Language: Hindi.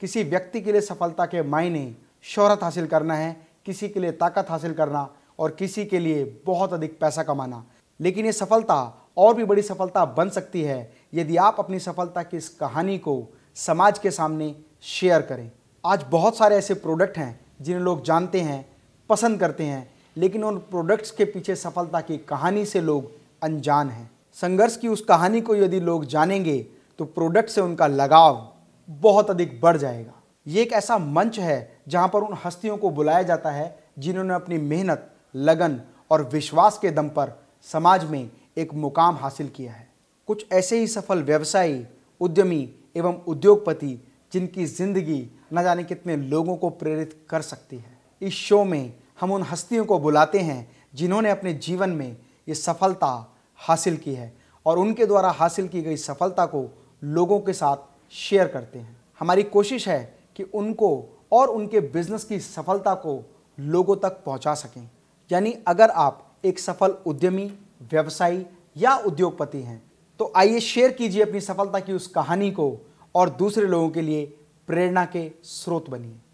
किसी व्यक्ति के लिए सफलता के मायने शोहरत हासिल करना है किसी के लिए ताकत हासिल करना और किसी के लिए बहुत अधिक पैसा कमाना लेकिन ये सफलता और भी बड़ी सफलता बन सकती है यदि आप अपनी सफलता की इस कहानी को समाज के सामने शेयर करें आज बहुत सारे ऐसे प्रोडक्ट हैं जिन्हें लोग जानते हैं पसंद करते हैं लेकिन उन प्रोडक्ट्स के पीछे सफलता की कहानी से लोग अनजान हैं संघर्ष की उस कहानी को यदि लोग जानेंगे तो प्रोडक्ट से उनका लगाव बहुत अधिक बढ़ जाएगा ये एक ऐसा मंच है जहां पर उन हस्तियों को बुलाया जाता है जिन्होंने अपनी मेहनत लगन और विश्वास के दम पर समाज में एक मुकाम हासिल किया है कुछ ऐसे ही सफल व्यवसायी उद्यमी एवं उद्योगपति जिनकी जिंदगी न जाने कितने लोगों को प्रेरित कर सकती है इस शो में हम उन हस्तियों को बुलाते हैं जिन्होंने अपने जीवन में ये सफलता हासिल की है और उनके द्वारा हासिल की गई सफलता को लोगों के साथ शेयर करते हैं हमारी कोशिश है कि उनको और उनके बिजनेस की सफलता को लोगों तक पहुंचा सकें यानी अगर आप एक सफल उद्यमी व्यवसायी या उद्योगपति हैं तो आइए शेयर कीजिए अपनी सफलता की उस कहानी को और दूसरे लोगों के लिए प्रेरणा के स्रोत बनिए